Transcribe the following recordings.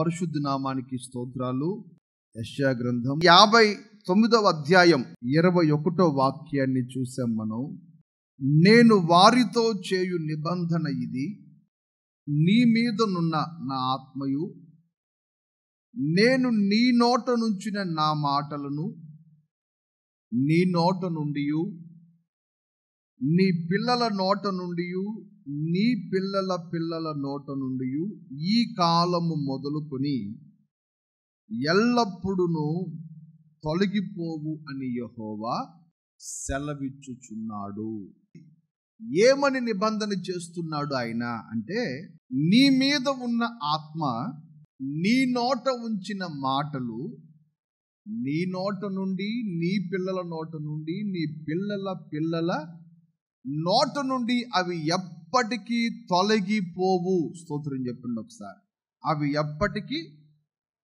పరిశుద్ధ నామానికి స్తోత్రాలు యశ్యా గ్రంథం యాభై తొమ్మిదవ అధ్యాయం ఇరవై ఒకటో వాక్యాన్ని చూసాం మనం నేను వారితో చేయు నిబంధన ఇది నీ మీదనున్న నా ఆత్మయు నేను నీ నోట నుంచిన నా మాటలను నీ నోట నుండి నీ పిల్లల నోట నుండి నీ పిల్లల పిల్లల నోట నుండి ఈ కాలము మొదలుకొని ఎల్లప్పుడూ తొలగిపోవు అని యహోవా సెలవిచ్చుచున్నాడు ఏమని నిబంధన చేస్తున్నాడు ఆయన అంటే నీ మీద ఉన్న ఆత్మ నీ నోట ఉంచిన మాటలు నీ నోట నుండి నీ పిల్లల నోట నుండి నీ పిల్లల పిల్లల నోట నుండి అవి ఎప్పుడు ఎప్పటికీ తొలగిపోవు స్తోత్రం చెప్పండి ఒకసారి అవి ఎప్పటికీ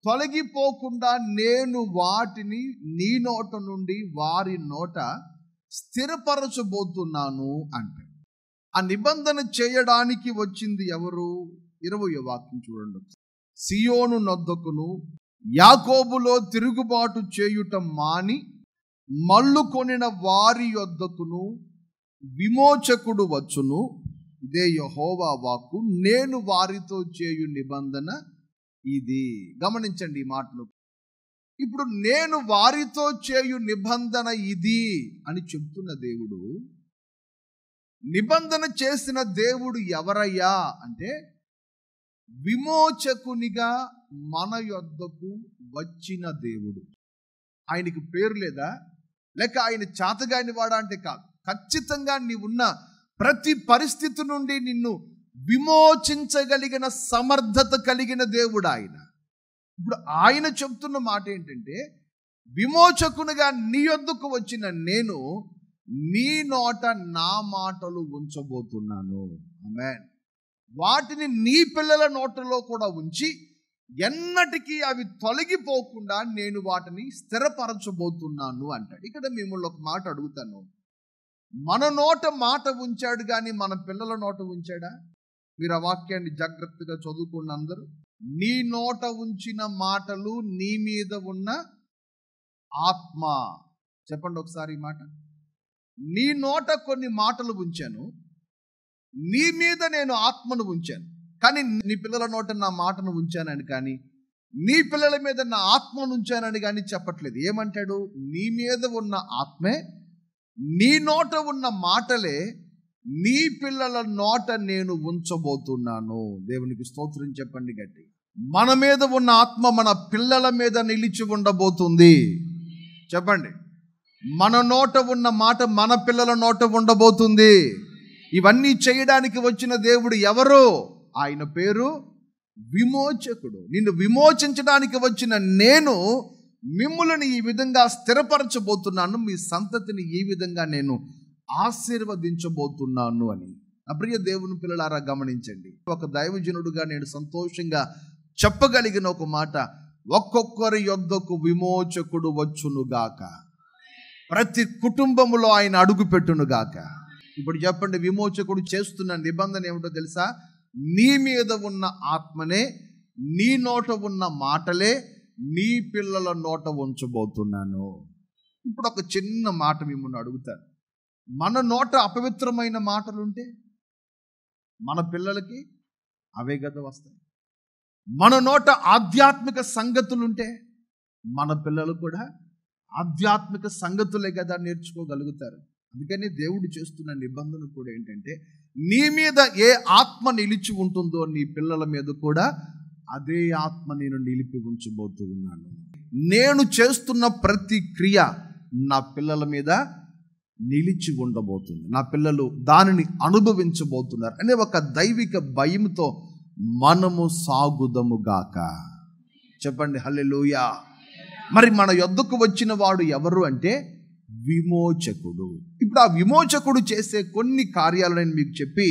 తొలగిపోకుండా నేను వాటిని నీ నోట నుండి వారి నోట స్థిరపరచబోతున్నాను అంటే ఆ నిబంధన చేయడానికి వచ్చింది ఎవరు ఇరవై వాక్యం చూడండి సియోను నొద్దకును యాకోబులో తిరుగుబాటు చేయుట మాని కొనిన వారి యొద్దకును విమోచకుడు వచ్చును ఇదే యహోవా వాక్కు నేను వారితో చేయు నిబంధన ఇది గమనించండి ఈ మాటలు ఇప్పుడు నేను వారితో చేయు నిబంధన ఇది అని చెప్తున్న దేవుడు నిబంధన చేసిన దేవుడు ఎవరయ్యా అంటే విమోచకునిగా మన యొద్దకు వచ్చిన దేవుడు ఆయనకి పేరు లేదా లేక ఆయన చాతగాని వాడా అంటే కాదు ఖచ్చితంగా నీవున్న ప్రతి పరిస్థితి నుండి నిన్ను విమోచించగలిగిన సమర్థత కలిగిన దేవుడు ఆయన ఇప్పుడు ఆయన చెప్తున్న మాట ఏంటంటే విమోచకునిగా నీ వద్దకు వచ్చిన నేను నీ నోట నా మాటలు ఉంచబోతున్నాను వాటిని నీ పిల్లల నోటలో కూడా ఉంచి ఎన్నటికీ అవి తొలగిపోకుండా నేను వాటిని స్థిరపరచబోతున్నాను అంటాడు ఇక్కడ మిమ్మల్ని ఒక మాట అడుగుతాను మన నోట మాట ఉంచాడు కానీ మన పిల్లల నోట ఉంచాడా మీరు ఆ వాక్యాన్ని జాగ్రత్తగా చదువుకున్న అందరూ నీ నోట ఉంచిన మాటలు నీ మీద ఉన్న ఆత్మ చెప్పండి ఒకసారి ఈ మాట నీ నోట కొన్ని మాటలు ఉంచాను నీ మీద నేను ఆత్మను ఉంచాను కానీ నీ పిల్లల నోట నా మాటను ఉంచానని కానీ నీ పిల్లల మీద నా ఆత్మను ఉంచానని కానీ చెప్పట్లేదు ఏమంటాడు నీ మీద ఉన్న ఆత్మే నీ నోట ఉన్న మాటలే నీ పిల్లల నోట నేను ఉంచబోతున్నాను దేవునికి స్తోత్రం చెప్పండి గట్టి మన మీద ఉన్న ఆత్మ మన పిల్లల మీద నిలిచి ఉండబోతుంది చెప్పండి మన నోట ఉన్న మాట మన పిల్లల నోట ఉండబోతుంది ఇవన్నీ చేయడానికి వచ్చిన దేవుడు ఎవరు ఆయన పేరు విమోచకుడు నిన్ను విమోచించడానికి వచ్చిన నేను మిమ్ములను ఈ విధంగా స్థిరపరచబోతున్నాను మీ సంతతిని ఈ విధంగా నేను ఆశీర్వదించబోతున్నాను అని నా ప్రియ దేవుని పిల్లలారా గమనించండి ఒక దైవజనుడుగా నేను సంతోషంగా చెప్పగలిగిన ఒక మాట ఒక్కొక్కరి యొద్దకు విమోచకుడు వచ్చునుగాక ప్రతి కుటుంబములో ఆయన అడుగుపెట్టునుగాక ఇప్పుడు చెప్పండి విమోచకుడు చేస్తున్న నిబంధన ఏమిటో తెలుసా నీ మీద ఉన్న ఆత్మనే నీ నోట ఉన్న మాటలే నీ పిల్లల నోట ఉంచబోతున్నాను ఇప్పుడు ఒక చిన్న మాట మిమ్మల్ని అడుగుతాను మన నోట అపవిత్రమైన మాటలుంటే మన పిల్లలకి అవే గద వస్తాయి మన నోట ఆధ్యాత్మిక సంగతులుంటే మన పిల్లలు కూడా ఆధ్యాత్మిక సంగతులే కదా నేర్చుకోగలుగుతారు అందుకని దేవుడు చేస్తున్న నిబంధన కూడా ఏంటంటే నీ మీద ఏ ఆత్మ నిలిచి ఉంటుందో నీ పిల్లల మీద కూడా అదే ఆత్మ నేను నిలిపి ఉంచబోతూ ఉన్నాను నేను చేస్తున్న ప్రతి క్రియ నా పిల్లల మీద నిలిచి ఉండబోతుంది నా పిల్లలు దానిని అనుభవించబోతున్నారు అనే ఒక దైవిక భయంతో మనము గాక చెప్పండి హల్లెలూయా మరి మన యొద్దకు వచ్చిన వాడు ఎవరు అంటే విమోచకుడు ఇప్పుడు ఆ విమోచకుడు చేసే కొన్ని కార్యాలు నేను మీకు చెప్పి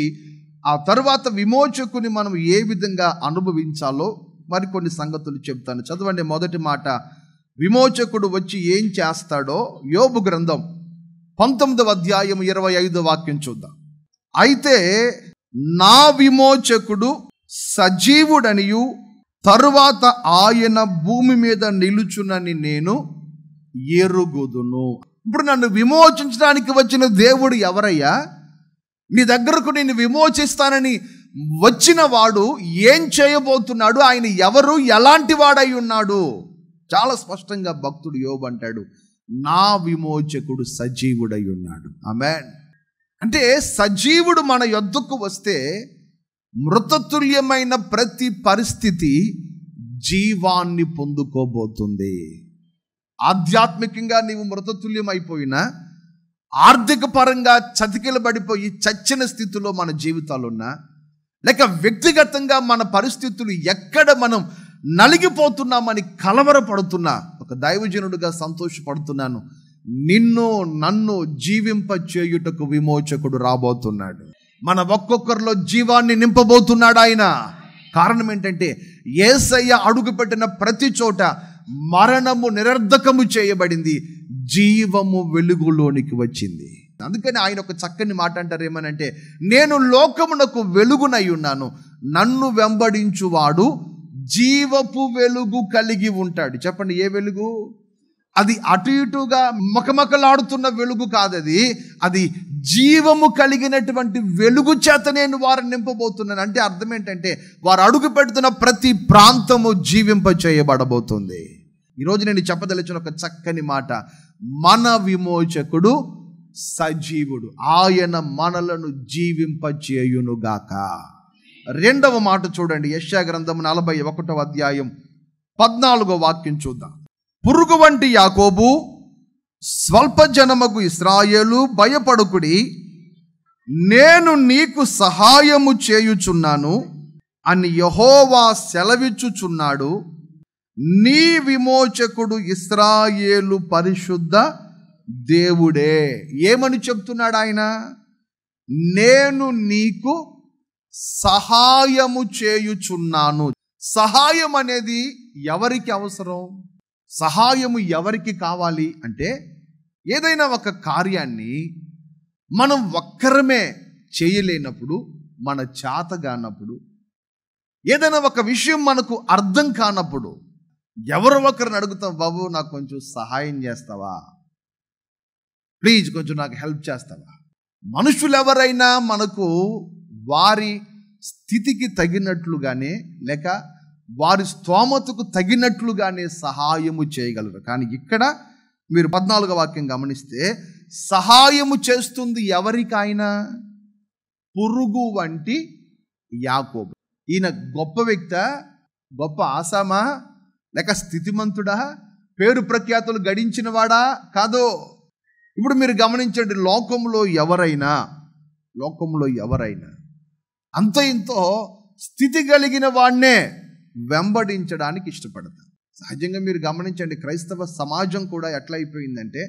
ఆ తర్వాత విమోచకుని మనం ఏ విధంగా అనుభవించాలో మరికొన్ని సంగతులు చెబుతాను చదవండి మొదటి మాట విమోచకుడు వచ్చి ఏం చేస్తాడో యోబు గ్రంథం పంతొమ్మిదవ అధ్యాయం ఇరవై ఐదు వాక్యం చూద్దాం అయితే నా విమోచకుడు సజీవుడనియు తరువాత ఆయన భూమి మీద నిలుచునని నేను ఎరుగుదును ఇప్పుడు నన్ను విమోచించడానికి వచ్చిన దేవుడు ఎవరయ్యా నీ దగ్గరకు నేను విమోచిస్తానని వచ్చిన వాడు ఏం చేయబోతున్నాడు ఆయన ఎవరు ఎలాంటి వాడై ఉన్నాడు చాలా స్పష్టంగా భక్తుడు యోబంటాడు నా విమోచకుడు సజీవుడై ఉన్నాడు ఆమె అంటే సజీవుడు మన యొద్దకు వస్తే మృతతుల్యమైన ప్రతి పరిస్థితి జీవాన్ని పొందుకోబోతుంది ఆధ్యాత్మికంగా నీవు మృతతుల్యం అయిపోయినా ఆర్థిక పరంగా చతికిలబడిపోయి చచ్చిన స్థితిలో మన జీవితాలు ఉన్నా లేక వ్యక్తిగతంగా మన పరిస్థితులు ఎక్కడ మనం నలిగిపోతున్నామని కలవరపడుతున్నా ఒక దైవజనుడిగా సంతోషపడుతున్నాను నిన్ను నన్ను జీవింప చేయుటకు విమోచకుడు రాబోతున్నాడు మన ఒక్కొక్కరిలో జీవాన్ని నింపబోతున్నాడు ఆయన కారణం ఏంటంటే ఏసయ్య అడుగుపెట్టిన ప్రతి చోట మరణము నిరర్ధకము చేయబడింది జీవము వెలుగులోనికి వచ్చింది అందుకని ఆయన ఒక చక్కని మాట అంటారు ఏమనంటే నేను లోకమునకు వెలుగునై ఉన్నాను నన్ను వెంబడించువాడు జీవపు వెలుగు కలిగి ఉంటాడు చెప్పండి ఏ వెలుగు అది అటు ఇటుగా మకమకలాడుతున్న వెలుగు కాదది అది జీవము కలిగినటువంటి వెలుగు చేత నేను వారిని నింపబోతున్నాను అంటే అర్థం ఏంటంటే వారు అడుగు పెడుతున్న ప్రతి ప్రాంతము జీవింప చేయబడబోతుంది ఈరోజు నేను చెప్పదలిచిన ఒక చక్కని మాట మన విమోచకుడు సజీవుడు ఆయన మనలను జీవింపచేయునుగాక రెండవ మాట చూడండి యశా గ్రంథం నలభై ఒకటవ అధ్యాయం పద్నాలుగో వాక్యం చూద్దాం పురుగు వంటి యాకోబు స్వల్ప జనముకు ఇస్రాయేలు భయపడుకుడి నేను నీకు సహాయము చేయుచున్నాను అని యహోవా సెలవిచ్చుచున్నాడు నీ విమోచకుడు ఇస్రాయేలు పరిశుద్ధ దేవుడే ఏమని చెప్తున్నాడు ఆయన నేను నీకు సహాయము చేయుచున్నాను సహాయం అనేది ఎవరికి అవసరం సహాయము ఎవరికి కావాలి అంటే ఏదైనా ఒక కార్యాన్ని మనం ఒక్కరమే చేయలేనప్పుడు మన చేత కానప్పుడు ఏదైనా ఒక విషయం మనకు అర్థం కానప్పుడు ఎవరు ఒకరిని అడుగుతాం బాబు నాకు కొంచెం సహాయం చేస్తావా ప్లీజ్ కొంచెం నాకు హెల్ప్ చేస్తావా మనుషులు ఎవరైనా మనకు వారి స్థితికి తగినట్లుగానే లేక వారి స్తోమతకు తగినట్లుగానే సహాయము చేయగలరు కానీ ఇక్కడ మీరు పద్నాలుగో వాక్యం గమనిస్తే సహాయము చేస్తుంది ఎవరికైనా పురుగు వంటి యాకోబు ఈయన గొప్ప వ్యక్త గొప్ప ఆసామా లేక స్థితిమంతుడా పేరు ప్రఖ్యాతులు గడించినవాడా కాదో ఇప్పుడు మీరు గమనించండి లోకంలో ఎవరైనా లోకంలో ఎవరైనా అంత ఇంతో స్థితి కలిగిన వాడినే వెంబడించడానికి ఇష్టపడతారు సహజంగా మీరు గమనించండి క్రైస్తవ సమాజం కూడా ఎట్లా అయిపోయిందంటే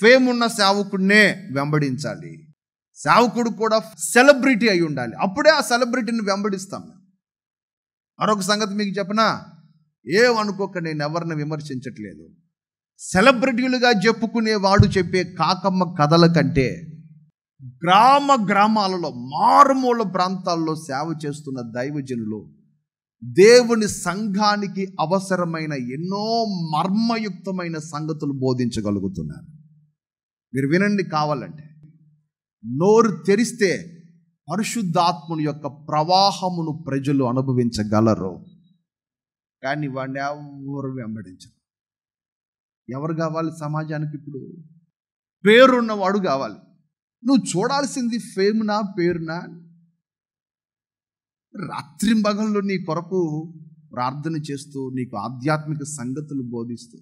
ఫేమ్ ఉన్న సేవకుడినే వెంబడించాలి సేవకుడు కూడా సెలబ్రిటీ అయి ఉండాలి అప్పుడే ఆ సెలబ్రిటీని వెంబడిస్తాం మరొక సంగతి మీకు చెప్పనా ఏమనుకోక నేను ఎవరిని విమర్శించట్లేదు సెలబ్రిటీలుగా చెప్పుకునే వాడు చెప్పే కాకమ్మ కథల కంటే గ్రామ గ్రామాలలో మారుమూల ప్రాంతాల్లో సేవ చేస్తున్న దైవజనులు దేవుని సంఘానికి అవసరమైన ఎన్నో మర్మయుక్తమైన సంగతులు బోధించగలుగుతున్నారు మీరు వినండి కావాలంటే నోరు తెరిస్తే పరిశుద్ధాత్మని యొక్క ప్రవాహమును ప్రజలు అనుభవించగలరు కానీ వాడిని ఎవరు వెంబడించరు ఎవరు కావాలి సమాజానికి ఇప్పుడు పేరున్నవాడు కావాలి నువ్వు చూడాల్సింది ఫేమ్నా పేరునా రాత్రింబగళ్ళు నీ కొరకు ప్రార్థన చేస్తూ నీకు ఆధ్యాత్మిక సంగతులు బోధిస్తూ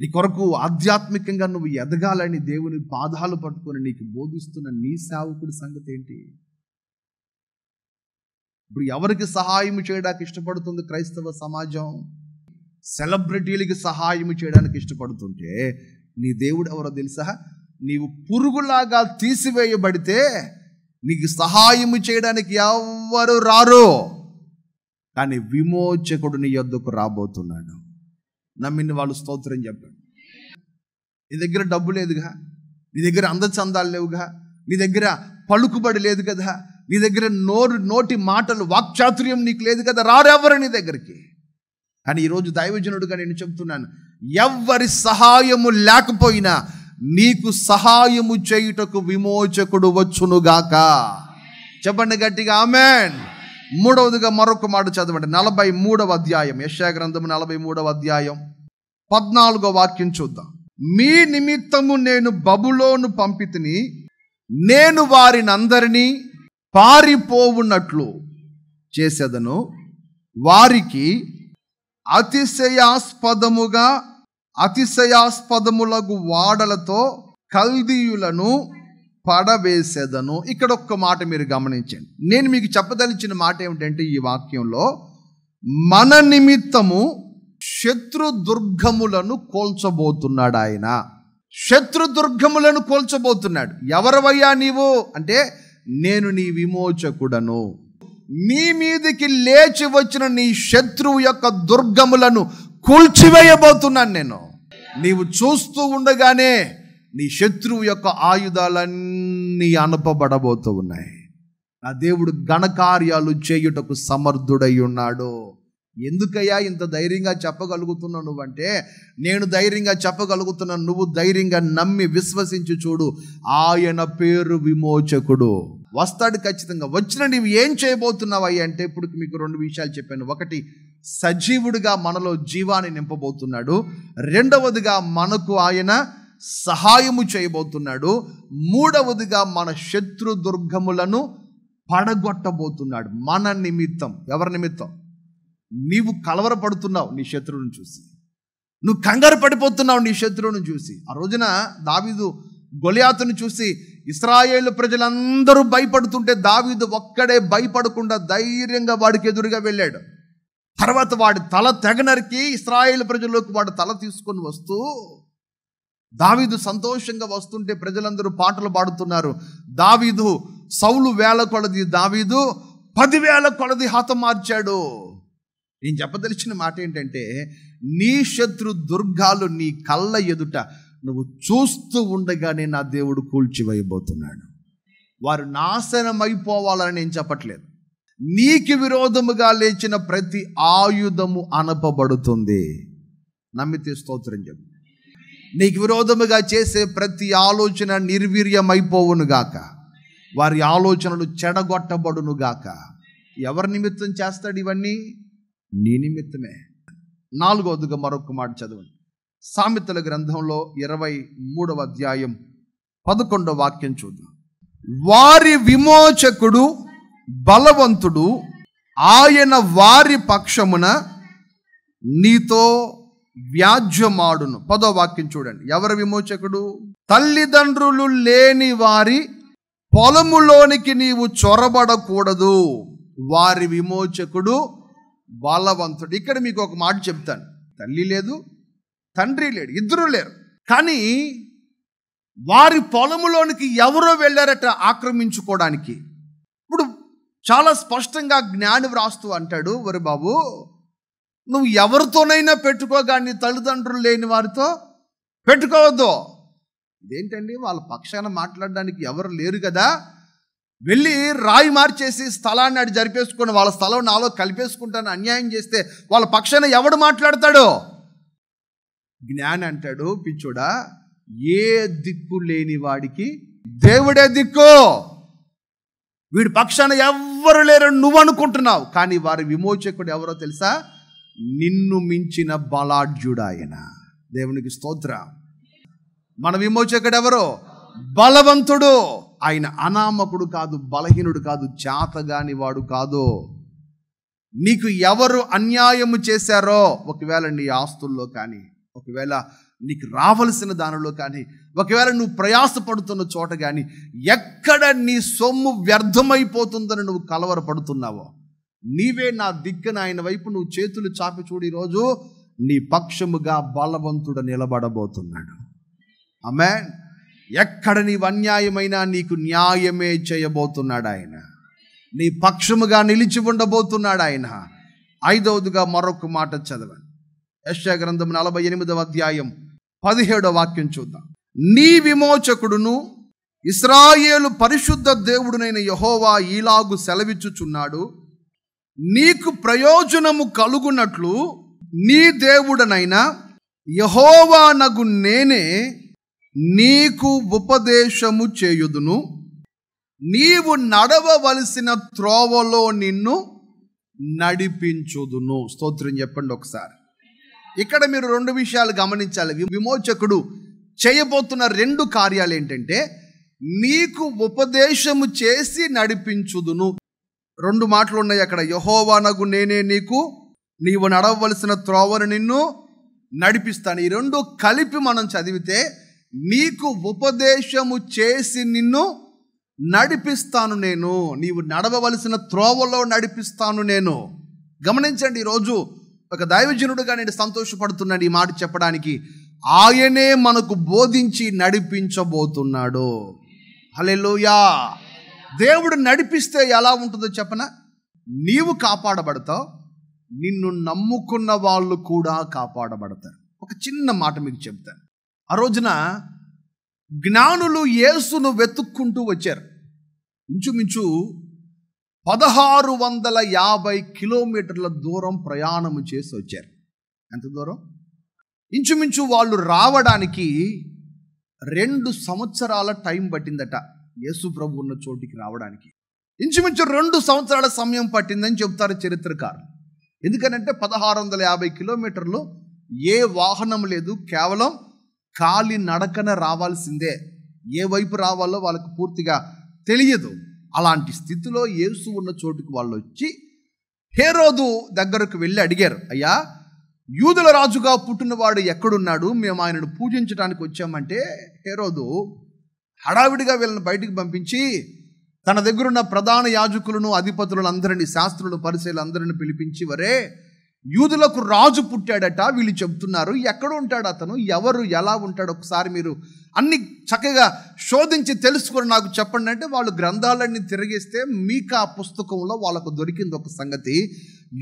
నీ కొరకు ఆధ్యాత్మికంగా నువ్వు ఎదగాలని దేవుని బాధాలు పట్టుకొని నీకు బోధిస్తున్న నీ సేవకుడి సంగతి ఏంటి ఇప్పుడు ఎవరికి సహాయం చేయడానికి ఇష్టపడుతుంది క్రైస్తవ సమాజం సెలబ్రిటీలకి సహాయం చేయడానికి ఇష్టపడుతుంటే నీ దేవుడు ఎవరో తెలుసా నీవు పురుగులాగా తీసివేయబడితే నీకు సహాయం చేయడానికి ఎవరు రారు కానీ విమోచకుడు నీ యొద్దకు రాబోతున్నాడు నమ్మిన వాళ్ళు స్తోత్రం చెప్పాడు నీ దగ్గర డబ్బు లేదుగా నీ దగ్గర అందచందాలు లేవుగా నీ దగ్గర పలుకుబడి లేదు కదా నీ దగ్గర నోరు నోటి మాటలు వాక్చాతుర్యం నీకు లేదు కదా రారెవరు నీ దగ్గరికి కానీ ఈరోజు దైవజనుడుగా నేను చెప్తున్నాను ఎవరి సహాయము లేకపోయినా నీకు సహాయము చేయుటకు విమోచకుడు వచ్చునుగాక చెప్పండి గట్టిగా ఆమెన్ మూడవదిగా మరొక మాట చదవండి నలభై మూడవ అధ్యాయం యశాగ్రంథము నలభై మూడవ అధ్యాయం పద్నాలుగో వాక్యం చూద్దాం మీ నిమిత్తము నేను బబులోను పంపితిని నేను వారిని అందరినీ పారిపోవున్నట్లు చేసేదను వారికి అతిశయాస్పదముగా అతిశయాస్పదములకు వాడలతో కల్దీయులను పడవేసేదను ఇక్కడ ఒక్క మాట మీరు గమనించండి నేను మీకు చెప్పదలిచిన మాట ఏమిటంటే ఈ వాక్యంలో మన నిమిత్తము శత్రు దుర్గములను కోల్చబోతున్నాడు ఆయన శత్రు దుర్గములను కోల్చబోతున్నాడు ఎవరవయ్యా నీవు అంటే నేను నీ విమోచకుడను నీ మీదికి లేచి వచ్చిన నీ శత్రువు యొక్క దుర్గములను కూల్చివేయబోతున్నాను నేను నీవు చూస్తూ ఉండగానే నీ శత్రువు యొక్క ఆయుధాలన్నీ అనుపబడబోతూ ఉన్నాయి నా దేవుడు ఘనకార్యాలు చేయుటకు సమర్థుడై ఉన్నాడు ఎందుకయ్యా ఇంత ధైర్యంగా చెప్పగలుగుతున్నావు నువ్వంటే నేను ధైర్యంగా చెప్పగలుగుతున్నాను నువ్వు ధైర్యంగా నమ్మి విశ్వసించి చూడు ఆయన పేరు విమోచకుడు వస్తాడు ఖచ్చితంగా వచ్చిన నీవు ఏం చేయబోతున్నావు అయ్యి అంటే ఇప్పుడు మీకు రెండు విషయాలు చెప్పాను ఒకటి సజీవుడిగా మనలో జీవాన్ని నింపబోతున్నాడు రెండవదిగా మనకు ఆయన సహాయము చేయబోతున్నాడు మూడవదిగా మన శత్రు దుర్గములను పడగొట్టబోతున్నాడు మన నిమిత్తం ఎవరి నిమిత్తం నీవు కలవరపడుతున్నావు నీ శత్రువును చూసి నువ్వు కంగారు పడిపోతున్నావు నీ శత్రువును చూసి ఆ రోజున దావిదు గొలియాతును చూసి ఇస్రాయేల్ ప్రజలందరూ భయపడుతుంటే దావీదు ఒక్కడే భయపడకుండా ధైర్యంగా వాడికి ఎదురుగా వెళ్ళాడు తర్వాత వాడి తల తెగనరికి ఇస్రాయేల్ ప్రజల్లోకి వాడు తల తీసుకొని వస్తూ దావీదు సంతోషంగా వస్తుంటే ప్రజలందరూ పాటలు పాడుతున్నారు దావీదు సౌలు వేల కొలది దావీదు పదివేల కొలది మార్చాడు నేను చెప్పదలిచిన మాట ఏంటంటే నీ శత్రు దుర్గాలు నీ కళ్ళ ఎదుట నువ్వు చూస్తూ ఉండగానే నా దేవుడు కూల్చివేయబోతున్నాడు వారు నాశనం అయిపోవాలని నేను చెప్పట్లేదు నీకు విరోధముగా లేచిన ప్రతి ఆయుధము అనపబడుతుంది నమ్మితే స్తోత్రం చెప్పు నీకు విరోధముగా చేసే ప్రతి ఆలోచన నిర్వీర్యమైపోవునుగాక వారి ఆలోచనలు చెడగొట్టబడునుగాక ఎవరి నిమిత్తం చేస్తాడు ఇవన్నీ నీ నిమిత్తమే నాలుగోదిగా మరొక మాట చదవండి సామెతల గ్రంథంలో ఇరవై మూడవ అధ్యాయం పదకొండవ వాక్యం చూద్దాం వారి విమోచకుడు బలవంతుడు ఆయన వారి పక్షమున నీతో వ్యాజ్యమాడును పదో వాక్యం చూడండి ఎవరి విమోచకుడు తల్లిదండ్రులు లేని వారి పొలములోనికి నీవు చొరబడకూడదు వారి విమోచకుడు బలవంతుడు ఇక్కడ మీకు ఒక మాట చెప్తాను తల్లి లేదు తండ్రి లేడు ఇద్దరు లేరు కానీ వారి పొలములోనికి ఎవరో వెళ్ళారట ఆక్రమించుకోవడానికి ఇప్పుడు చాలా స్పష్టంగా జ్ఞాని వ్రాస్తూ అంటాడు వరి బాబు నువ్వు ఎవరితోనైనా పెట్టుకోగాని తల్లిదండ్రులు లేని వారితో పెట్టుకోవద్దు ఇదేంటండి వాళ్ళ పక్షాన మాట్లాడడానికి ఎవరు లేరు కదా వెళ్ళి రాయి మార్చేసి స్థలాన్ని అడి జరిపేసుకుని వాళ్ళ స్థలం నాలో కలిపేసుకుంటాను అన్యాయం చేస్తే వాళ్ళ పక్షాన ఎవడు మాట్లాడతాడో జ్ఞాని అంటాడు పిచ్చుడా ఏ దిక్కు లేని వాడికి దేవుడే దిక్కు వీడి పక్షాన ఎవ్వరు లేరు నువ్వు అనుకుంటున్నావు కానీ వారి విమోచకుడు ఎవరో తెలుసా నిన్ను మించిన బలాఢ్యుడాయన దేవునికి స్తోత్ర మన విమోచకుడు ఎవరో బలవంతుడు ఆయన అనామకుడు కాదు బలహీనుడు కాదు చేతగాని వాడు కాదు నీకు ఎవరు అన్యాయము చేశారో ఒకవేళ నీ ఆస్తుల్లో కానీ ఒకవేళ నీకు రావలసిన దానిలో కానీ ఒకవేళ నువ్వు ప్రయాసపడుతున్న చోట కానీ ఎక్కడ నీ సొమ్ము వ్యర్థమైపోతుందని నువ్వు కలవరపడుతున్నావో నీవే నా దిక్కున ఆయన వైపు నువ్వు చేతులు చాపి చూడు ఈరోజు నీ పక్షముగా బలవంతుడు నిలబడబోతున్నాడు ఆమె ఎక్కడ నీవు అన్యాయమైనా నీకు న్యాయమే చేయబోతున్నాడు ఆయన నీ పక్షముగా నిలిచి ఉండబోతున్నాడు ఆయన ఐదవదిగా మరొక మాట చదవండి గ్రంథం నలభై ఎనిమిదవ అధ్యాయం పదిహేడవ వాక్యం చూద్దాం నీ విమోచకుడును ఇస్రాయేలు పరిశుద్ధ దేవుడునైన యహోవా ఈలాగు సెలవిచ్చుచున్నాడు నీకు ప్రయోజనము కలుగునట్లు నీ యహోవా నగు నేనే నీకు ఉపదేశము చేయుదును నీవు నడవవలసిన త్రోవలో నిన్ను నడిపించుదును స్తోత్రం చెప్పండి ఒకసారి ఇక్కడ మీరు రెండు విషయాలు గమనించాలి విమోచకుడు చేయబోతున్న రెండు కార్యాలు ఏంటంటే నీకు ఉపదేశము చేసి నడిపించుదును రెండు మాటలు ఉన్నాయి అక్కడ యహోవానగు నేనే నీకు నీవు నడవలసిన త్రోవను నిన్ను నడిపిస్తాను ఈ రెండు కలిపి మనం చదివితే నీకు ఉపదేశము చేసి నిన్ను నడిపిస్తాను నేను నీవు నడవవలసిన త్రోవలో నడిపిస్తాను నేను గమనించండి ఈరోజు ఒక దైవజనుడుగా నేను సంతోషపడుతున్నాను ఈ మాట చెప్పడానికి ఆయనే మనకు బోధించి నడిపించబోతున్నాడు హలెలుయా దేవుడు నడిపిస్తే ఎలా ఉంటుందో చెప్పన నీవు కాపాడబడతావు నిన్ను నమ్ముకున్న వాళ్ళు కూడా కాపాడబడతారు ఒక చిన్న మాట మీకు చెప్తాను ఆ రోజున జ్ఞానులు యేసును వెతుక్కుంటూ వచ్చారు ఇంచుమించు పదహారు వందల యాభై కిలోమీటర్ల దూరం ప్రయాణము చేసి వచ్చారు ఎంత దూరం ఇంచుమించు వాళ్ళు రావడానికి రెండు సంవత్సరాల టైం పట్టిందట యేసు ప్రభు ఉన్న చోటికి రావడానికి ఇంచుమించు రెండు సంవత్సరాల సమయం పట్టిందని చెబుతారు చరిత్రకారులు ఎందుకనంటే పదహారు వందల యాభై కిలోమీటర్లు ఏ వాహనం లేదు కేవలం కాలి నడకన రావాల్సిందే ఏ వైపు రావాలో వాళ్ళకు పూర్తిగా తెలియదు అలాంటి స్థితిలో ఏసు ఉన్న చోటుకు వాళ్ళు వచ్చి హేరోదు దగ్గరకు వెళ్ళి అడిగారు అయ్యా యూదుల రాజుగా పుట్టినవాడు ఎక్కడున్నాడు మేము ఆయనను పూజించడానికి వచ్చామంటే హేరోదు హడావిడిగా వీళ్ళని బయటికి పంపించి తన దగ్గరున్న ప్రధాన యాజకులను అధిపతులను అందరినీ శాస్త్రులను పరిశీలు అందరిని పిలిపించి వరే యూదులకు రాజు పుట్టాడట వీళ్ళు చెబుతున్నారు ఎక్కడ ఉంటాడు అతను ఎవరు ఎలా ఉంటాడు ఒకసారి మీరు అన్ని చక్కగా శోధించి తెలుసుకొని నాకు చెప్పండి అంటే వాళ్ళు గ్రంథాలన్నీ తిరిగిస్తే మీకు ఆ పుస్తకంలో వాళ్ళకు దొరికింది ఒక సంగతి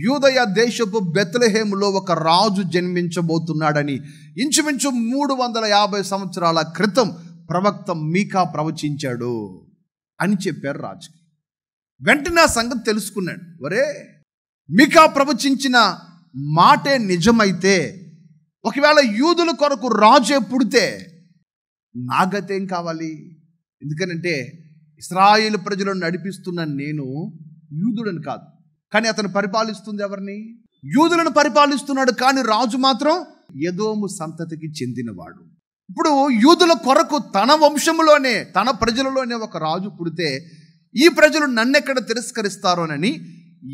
యూదయ దేశపు బెత్లహేములో ఒక రాజు జన్మించబోతున్నాడని ఇంచుమించు మూడు వందల యాభై సంవత్సరాల క్రితం ప్రవక్త మీకా ప్రవచించాడు అని చెప్పారు రాజుకి వెంటనే ఆ సంగతి తెలుసుకున్నాడు ఒరే మీకా ప్రవచించిన మాటే నిజమైతే ఒకవేళ యూదుల కొరకు రాజే పుడితే నాగతేం కావాలి ఎందుకనంటే ఇస్రాయిల్ ప్రజలను నడిపిస్తున్న నేను యూదుడని కాదు కానీ అతను పరిపాలిస్తుంది ఎవరిని యూదులను పరిపాలిస్తున్నాడు కానీ రాజు మాత్రం యదోము సంతతికి చెందినవాడు ఇప్పుడు యూదుల కొరకు తన వంశంలోనే తన ప్రజలలోనే ఒక రాజు పుడితే ఈ ప్రజలు నన్నెక్కడ తిరస్కరిస్తారోనని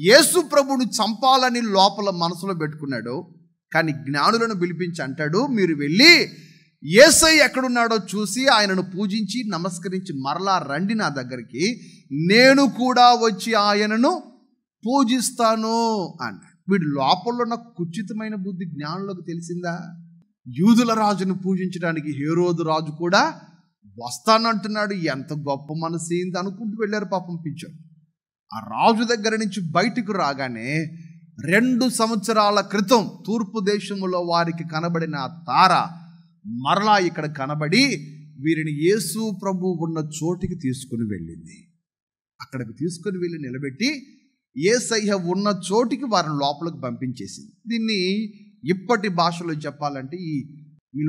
యేసు ప్రభుని చంపాలని లోపల మనసులో పెట్టుకున్నాడు కానీ జ్ఞానులను పిలిపించి అంటాడు మీరు వెళ్ళి ఏసై ఎక్కడున్నాడో చూసి ఆయనను పూజించి నమస్కరించి మరలా రండి నా దగ్గరికి నేను కూడా వచ్చి ఆయనను పూజిస్తాను అన్నాడు వీడు లోపల ఉన్న కుచితమైన బుద్ధి జ్ఞానులకు తెలిసిందా యూదుల రాజును పూజించడానికి హేరోదు రాజు కూడా వస్తానంటున్నాడు ఎంత గొప్ప మనసు ఏంది అనుకుంటూ వెళ్ళారు పాపం పిచ్చారు ఆ రాజు దగ్గర నుంచి బయటకు రాగానే రెండు సంవత్సరాల క్రితం తూర్పు దేశంలో వారికి కనబడిన తార మరలా ఇక్కడ కనబడి వీరిని యేసు ప్రభు ఉన్న చోటికి తీసుకుని వెళ్ళింది అక్కడికి తీసుకుని వెళ్ళి నిలబెట్టి ఏసయ్య ఉన్న చోటికి వారిని లోపలికి పంపించేసింది దీన్ని ఇప్పటి భాషలో చెప్పాలంటే ఈ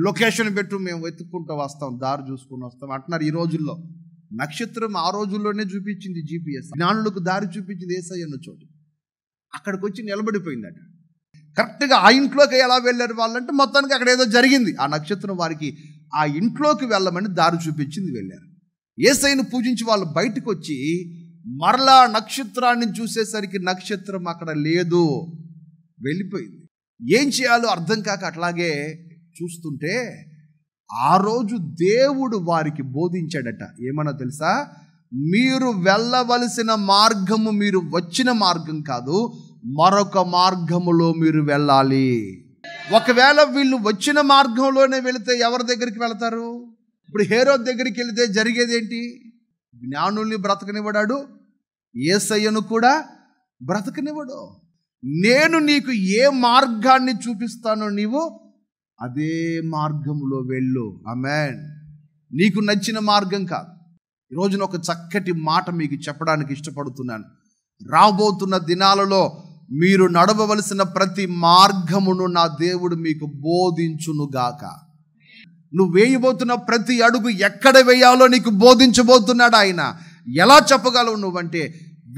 లొకేషన్ పెట్టు మేము వెతుక్కుంటూ వస్తాం దారి చూసుకుని వస్తాం అంటున్నారు ఈ రోజుల్లో నక్షత్రం ఆ రోజుల్లోనే చూపించింది జీపీఎస్ జ్ఞానులకు దారి చూపించింది ఏసై అన్న చోటు అక్కడికి వచ్చి నిలబడిపోయిందట కరెక్ట్గా ఆ ఇంట్లోకి ఎలా వెళ్ళారు వాళ్ళంటే మొత్తానికి అక్కడ ఏదో జరిగింది ఆ నక్షత్రం వారికి ఆ ఇంట్లోకి వెళ్ళమని దారి చూపించింది వెళ్ళారు ఏసైను పూజించి వాళ్ళు బయటకు వచ్చి మరలా నక్షత్రాన్ని చూసేసరికి నక్షత్రం అక్కడ లేదు వెళ్ళిపోయింది ఏం చేయాలో అర్థం కాక అట్లాగే చూస్తుంటే ఆ రోజు దేవుడు వారికి బోధించాడట ఏమన్నా తెలుసా మీరు వెళ్ళవలసిన మార్గము మీరు వచ్చిన మార్గం కాదు మరొక మార్గములో మీరు వెళ్ళాలి ఒకవేళ వీళ్ళు వచ్చిన మార్గంలోనే వెళితే ఎవరి దగ్గరికి వెళతారు ఇప్పుడు హేరో దగ్గరికి వెళితే జరిగేది ఏంటి జ్ఞానుల్ని బ్రతకనివ్వడాడు ఏసయ్యను కూడా బ్రతకనివ్వడు నేను నీకు ఏ మార్గాన్ని చూపిస్తానో నీవు అదే మార్గంలో వెళ్ళు అమెన్ నీకు నచ్చిన మార్గం కాదు ఈరోజున ఒక చక్కటి మాట మీకు చెప్పడానికి ఇష్టపడుతున్నాను రాబోతున్న దినాలలో మీరు నడవవలసిన ప్రతి మార్గమును నా దేవుడు మీకు బోధించునుగాక నువ్వు వేయబోతున్న ప్రతి అడుగు ఎక్కడ వేయాలో నీకు బోధించబోతున్నాడు ఆయన ఎలా చెప్పగలవు నువ్వంటే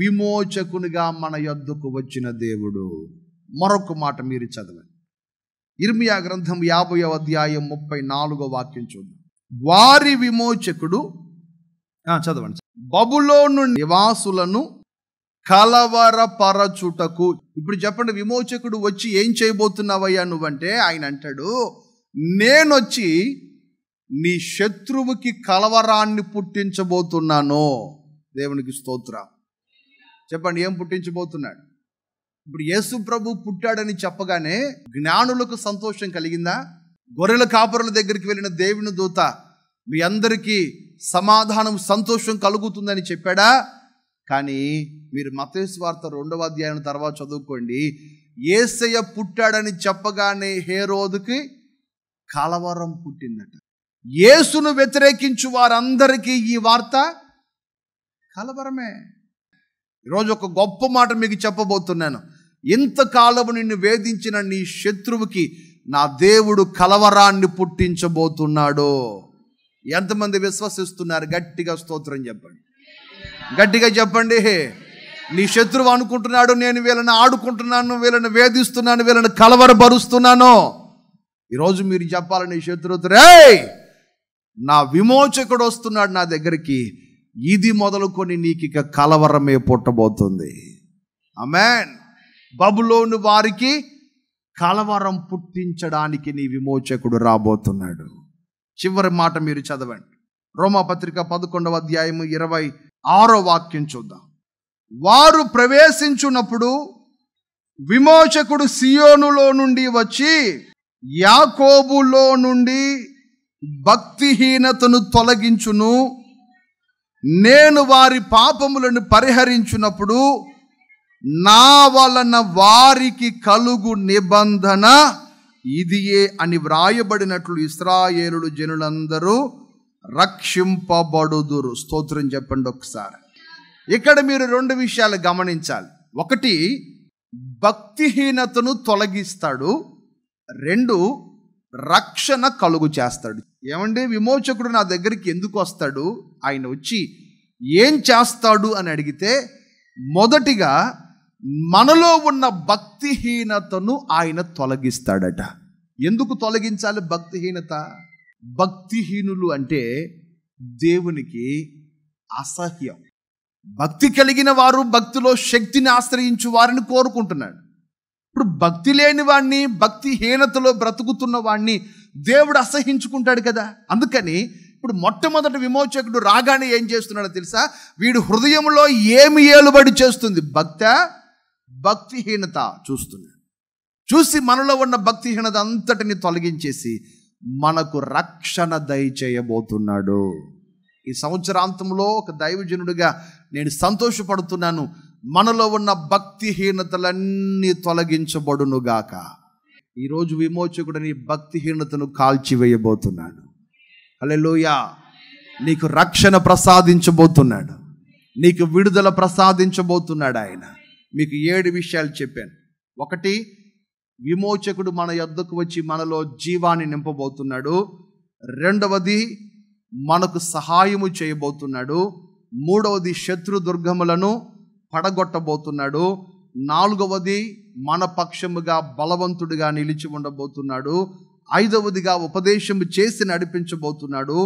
విమోచకునిగా మన యొద్దకు వచ్చిన దేవుడు మరొక మాట మీరు చదవండి ఇర్మియా గ్రంథం యాభై అధ్యాయం ముప్పై నాలుగో వాక్యం చూద్దాం వారి విమోచకుడు చదవండి బబులోను నివాసులను కలవరపరచుటకు ఇప్పుడు చెప్పండి విమోచకుడు వచ్చి ఏం చేయబోతున్నావయ్యా నువ్వంటే ఆయన అంటాడు నేనొచ్చి నీ శత్రువుకి కలవరాన్ని పుట్టించబోతున్నాను దేవునికి స్తోత్ర చెప్పండి ఏం పుట్టించబోతున్నాడు ఇప్పుడు యేసు ప్రభు పుట్టాడని చెప్పగానే జ్ఞానులకు సంతోషం కలిగిందా గొర్రెల కాపురుల దగ్గరికి వెళ్ళిన దేవుని దూత మీ అందరికీ సమాధానం సంతోషం కలుగుతుందని చెప్పాడా కానీ మీరు మతేశ్వార్త రెండవ అధ్యాయం తర్వాత చదువుకోండి ఏసయ్య పుట్టాడని చెప్పగానే హేరోదుకి కలవరం పుట్టిందట ఏసును వ్యతిరేకించు వారందరికీ ఈ వార్త కలవరమే ఈరోజు ఒక గొప్ప మాట మీకు చెప్పబోతున్నాను ఇంతకాలము నిన్ను వేధించిన నీ శత్రువుకి నా దేవుడు కలవరాన్ని పుట్టించబోతున్నాడు ఎంతమంది విశ్వసిస్తున్నారు గట్టిగా స్తోత్రం చెప్పండి గట్టిగా చెప్పండి నీ శత్రువు అనుకుంటున్నాడు నేను వీళ్ళని ఆడుకుంటున్నాను వీళ్ళని వేధిస్తున్నాను వీళ్ళని కలవరపరుస్తున్నాను ఈరోజు మీరు చెప్పాలని శత్రువుతో రే నా విమోచకుడు వస్తున్నాడు నా దగ్గరికి ఇది మొదలుకొని నీకు ఇక కలవరమే పుట్టబోతుంది అమెన్ బబులోను వారికి కలవరం పుట్టించడానికి నీ విమోచకుడు రాబోతున్నాడు చివరి మాట మీరు చదవండి రోమపత్రిక పదకొండవ అధ్యాయము ఇరవై ఆరో వాక్యం చూద్దాం వారు ప్రవేశించున్నప్పుడు విమోచకుడు సియోనులో నుండి వచ్చి యాకోబులో నుండి భక్తిహీనతను తొలగించును నేను వారి పాపములను పరిహరించున్నప్పుడు నా వలన వారికి కలుగు నిబంధన ఇదియే అని వ్రాయబడినట్లు ఇస్రాయేలుడు జనులందరూ రక్షింపబడుదురు స్తోత్రం చెప్పండి ఒకసారి ఇక్కడ మీరు రెండు విషయాలు గమనించాలి ఒకటి భక్తిహీనతను తొలగిస్తాడు రెండు రక్షణ కలుగు చేస్తాడు ఏమండి విమోచకుడు నా దగ్గరికి ఎందుకు వస్తాడు ఆయన వచ్చి ఏం చేస్తాడు అని అడిగితే మొదటిగా మనలో ఉన్న భక్తిహీనతను ఆయన తొలగిస్తాడట ఎందుకు తొలగించాలి భక్తిహీనత భక్తిహీనులు అంటే దేవునికి అసహ్యం భక్తి కలిగిన వారు భక్తిలో శక్తిని ఆశ్రయించు వారిని కోరుకుంటున్నాడు ఇప్పుడు భక్తి లేని వాణ్ణి భక్తిహీనతలో బ్రతుకుతున్న వాణ్ణి దేవుడు అసహించుకుంటాడు కదా అందుకని ఇప్పుడు మొట్టమొదటి విమోచకుడు రాగానే ఏం చేస్తున్నాడో తెలుసా వీడు హృదయంలో ఏమి ఏలుబడి చేస్తుంది భక్త భక్తిహీనత చూస్తున్నాడు చూసి మనలో ఉన్న భక్తిహీనత అంతటిని తొలగించేసి మనకు రక్షణ దయచేయబోతున్నాడు ఈ సంవత్సరాంతంలో ఒక దైవజనుడిగా నేను సంతోషపడుతున్నాను మనలో ఉన్న భక్తిహీనతలన్నీ తొలగించబడునుగాక ఈరోజు విమోచకుడు నీ భక్తిహీనతను కాల్చివేయబోతున్నాడు అలెలోయ నీకు రక్షణ ప్రసాదించబోతున్నాడు నీకు విడుదల ప్రసాదించబోతున్నాడు ఆయన మీకు ఏడు విషయాలు చెప్పాను ఒకటి విమోచకుడు మన యొద్దకు వచ్చి మనలో జీవాన్ని నింపబోతున్నాడు రెండవది మనకు సహాయము చేయబోతున్నాడు మూడవది శత్రు దుర్గములను పడగొట్టబోతున్నాడు నాలుగవది మన పక్షముగా బలవంతుడిగా నిలిచి ఉండబోతున్నాడు ఐదవదిగా ఉపదేశం చేసి నడిపించబోతున్నాడు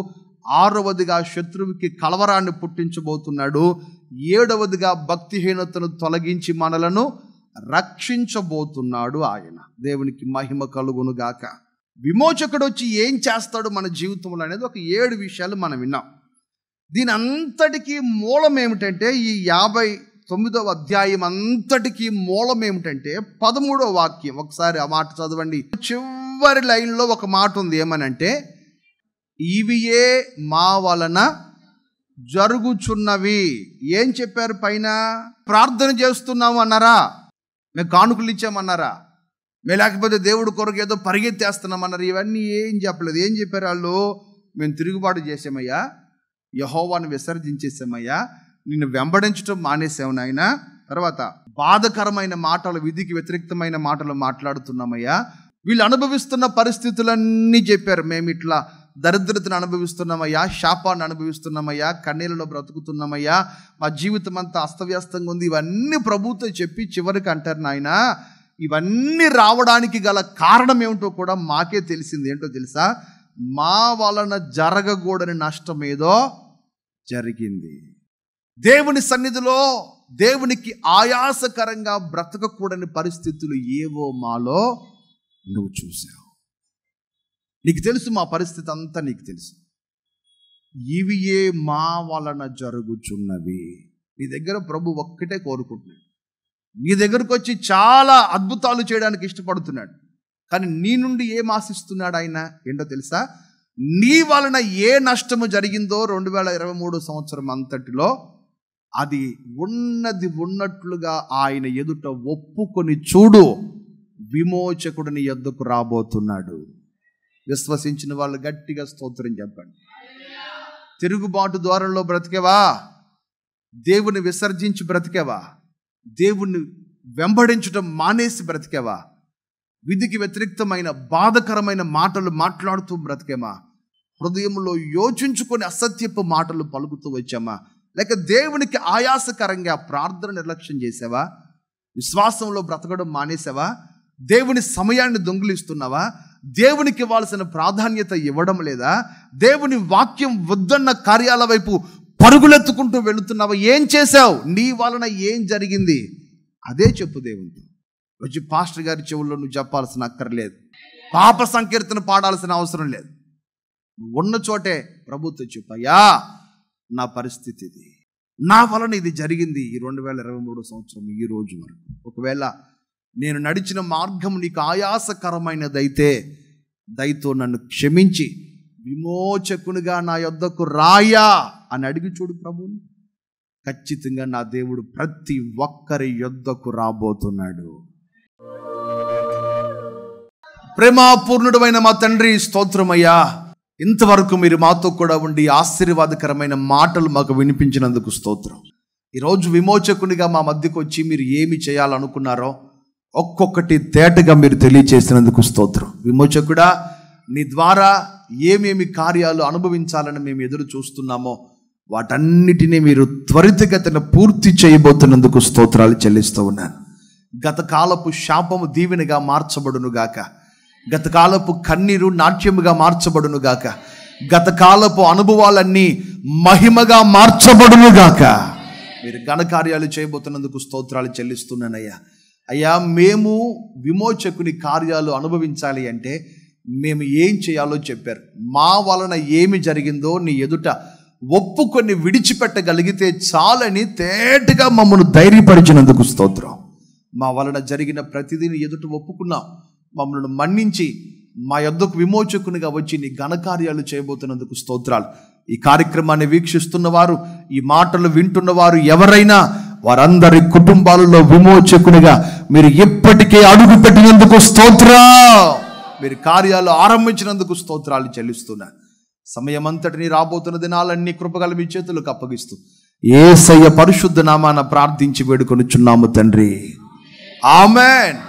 ఆరవదిగా శత్రువుకి కలవరాన్ని పుట్టించబోతున్నాడు ఏడవదిగా భక్తిహీనతను తొలగించి మనలను రక్షించబోతున్నాడు ఆయన దేవునికి మహిమ కలుగునుగాక విమోచకుడు వచ్చి ఏం చేస్తాడు మన జీవితంలో అనేది ఒక ఏడు విషయాలు మనం విన్నాం దీని అంతటికీ మూలం ఏమిటంటే ఈ యాభై తొమ్మిదవ అధ్యాయం అంతటికీ మూలం ఏమిటంటే పదమూడవ వాక్యం ఒకసారి ఆ మాట చదవండి చివరి లైన్లో ఒక మాట ఉంది ఏమనంటే ఇవియే మా వలన జరుగుచున్నవి ఏం చెప్పారు పైన ప్రార్థన చేస్తున్నాము అన్నారా మేము కానుకలు ఇచ్చామన్నారా మేము లేకపోతే దేవుడు కొరకు ఏదో పరిగెత్తేస్తున్నామన్నారు ఇవన్నీ ఏం చెప్పలేదు ఏం చెప్పారు వాళ్ళు మేము తిరుగుబాటు చేసామయ్యా యహోవాను విసర్జించేసామయ్యా నిన్ను వెంబడించడం మానేసాము నాయన తర్వాత బాధకరమైన మాటలు విధికి వ్యతిరేక్తమైన మాటలు మాట్లాడుతున్నామయ్యా వీళ్ళు అనుభవిస్తున్న పరిస్థితులన్నీ చెప్పారు మేము ఇట్లా దరిద్రతను అనుభవిస్తున్నామయ్యా శాపాన్ని అనుభవిస్తున్నామయ్యా కన్నీళ్ళలో బ్రతుకుతున్నామయ్యా మా జీవితం అంతా అస్తవ్యస్తంగా ఉంది ఇవన్నీ ప్రభుత్వం చెప్పి చివరికి అంటారు నాయన ఇవన్నీ రావడానికి గల కారణం ఏమిటో కూడా మాకే తెలిసింది ఏంటో తెలుసా మా వలన జరగకూడని నష్టం ఏదో జరిగింది దేవుని సన్నిధిలో దేవునికి ఆయాసకరంగా బ్రతకకూడని పరిస్థితులు ఏవో మాలో నువ్వు చూసావు నీకు తెలుసు మా పరిస్థితి అంతా నీకు తెలుసు ఇవియే మా వలన జరుగుచున్నవి నీ దగ్గర ప్రభు ఒక్కటే కోరుకుంటున్నాడు నీ దగ్గరకు వచ్చి చాలా అద్భుతాలు చేయడానికి ఇష్టపడుతున్నాడు కానీ నీ నుండి ఏం ఆశిస్తున్నాడు ఆయన ఏంటో తెలుసా నీ వలన ఏ నష్టము జరిగిందో రెండు వేల ఇరవై మూడు సంవత్సరం అంతటిలో అది ఉన్నది ఉన్నట్లుగా ఆయన ఎదుట ఒప్పుకొని చూడు విమోచకుడిని ఎద్దుకు రాబోతున్నాడు విశ్వసించిన వాళ్ళు గట్టిగా స్తోత్రం చెప్పండి తిరుగుబాటు ద్వారంలో బ్రతికేవా దేవుని విసర్జించి బ్రతికేవా దేవుణ్ణి వెంబడించడం మానేసి బ్రతికేవా విధికి వ్యతిరిక్తమైన బాధకరమైన మాటలు మాట్లాడుతూ బ్రతికేమా హృదయంలో యోచించుకొని అసత్యపు మాటలు పలుకుతూ వచ్చామా లేక దేవునికి ఆయాసకరంగా ప్రార్థన నిర్లక్ష్యం చేసావా విశ్వాసంలో బ్రతకడం మానేసావా దేవుని సమయాన్ని దొంగిలిస్తున్నావా దేవునికి ఇవ్వాల్సిన ప్రాధాన్యత ఇవ్వడం లేదా దేవుని వాక్యం వద్దన్న కార్యాల వైపు పరుగులెత్తుకుంటూ వెళుతున్నావు ఏం చేశావు నీ వలన ఏం జరిగింది అదే చెప్పు దేవునితో వచ్చి పాస్టర్ గారి చెవుల్లో నువ్వు చెప్పాల్సిన అక్కర్లేదు పాప సంకీర్తన పాడాల్సిన అవసరం లేదు ఉన్న చోటే ప్రభుత్వం చెప్పయ్యా నా పరిస్థితి ఇది నా వలన ఇది జరిగింది ఈ రెండు వేల ఇరవై మూడు సంవత్సరం ఈ రోజు వరకు ఒకవేళ నేను నడిచిన మార్గం నీకు ఆయాసకరమైనదైతే దయతో నన్ను క్షమించి విమోచకునిగా నా యొద్దకు రాయా అని అడిగి చూడు ప్రభుని ఖచ్చితంగా నా దేవుడు ప్రతి ఒక్కరి యొద్దకు రాబోతున్నాడు ప్రేమాపూర్ణుడమైన మా తండ్రి స్తోత్రమయ్యా ఇంతవరకు మీరు మాతో కూడా ఉండి ఆశీర్వాదకరమైన మాటలు మాకు వినిపించినందుకు స్తోత్రం ఈరోజు విమోచకునిగా మా మధ్యకు వచ్చి మీరు ఏమి చేయాలనుకున్నారో ఒక్కొక్కటి తేటగా మీరు తెలియచేసినందుకు స్తోత్రం విమోచకుడా నీ ద్వారా ఏమేమి కార్యాలు అనుభవించాలని మేము ఎదురు చూస్తున్నామో వాటన్నిటినీ మీరు త్వరితగతిన పూర్తి చేయబోతున్నందుకు స్తోత్రాలు చెల్లిస్తూ ఉన్నాను గత కాలపు శాపము దీవెనగా మార్చబడునుగాక గత కాలపు కన్నీరు నాట్యముగా మార్చబడునుగాక గత కాలపు అనుభవాలన్నీ మహిమగా మార్చబడునుగాక మీరు ఘనకార్యాలు చేయబోతున్నందుకు స్తోత్రాలు చెల్లిస్తున్నానయ్యా అయ్యా మేము విమోచకుని కార్యాలు అనుభవించాలి అంటే మేము ఏం చేయాలో చెప్పారు మా వలన ఏమి జరిగిందో నీ ఎదుట ఒప్పుకొని విడిచిపెట్టగలిగితే చాలని తేటగా మమ్మల్ని ధైర్యపరిచినందుకు స్తోత్రం మా వలన జరిగిన ప్రతిదీని ఎదుట ఒప్పుకున్నాం మమ్మల్ని మన్నించి మా యొద్దకు విమోచకునిగా వచ్చి నీ ఘనకార్యాలు చేయబోతున్నందుకు స్తోత్రాలు ఈ కార్యక్రమాన్ని వీక్షిస్తున్నవారు ఈ మాటలు వింటున్నవారు ఎవరైనా వారందరి కుటుంబాలలో విమోచకునిగా మీరు ఇప్పటికే అడుగు పెట్టినందుకు స్తోత్ర మీరు కార్యాలు ఆరంభించినందుకు స్తోత్రాలు చెల్లిస్తున్నా సమయమంతటిని రాబోతున్న దినాలన్నీ కృపగల మీ చేతులకు అప్పగిస్తూ ఏసయ్య పరిశుద్ధ నామాన ప్రార్థించి వేడుకొనిచున్నాము తండ్రి ఆమెన్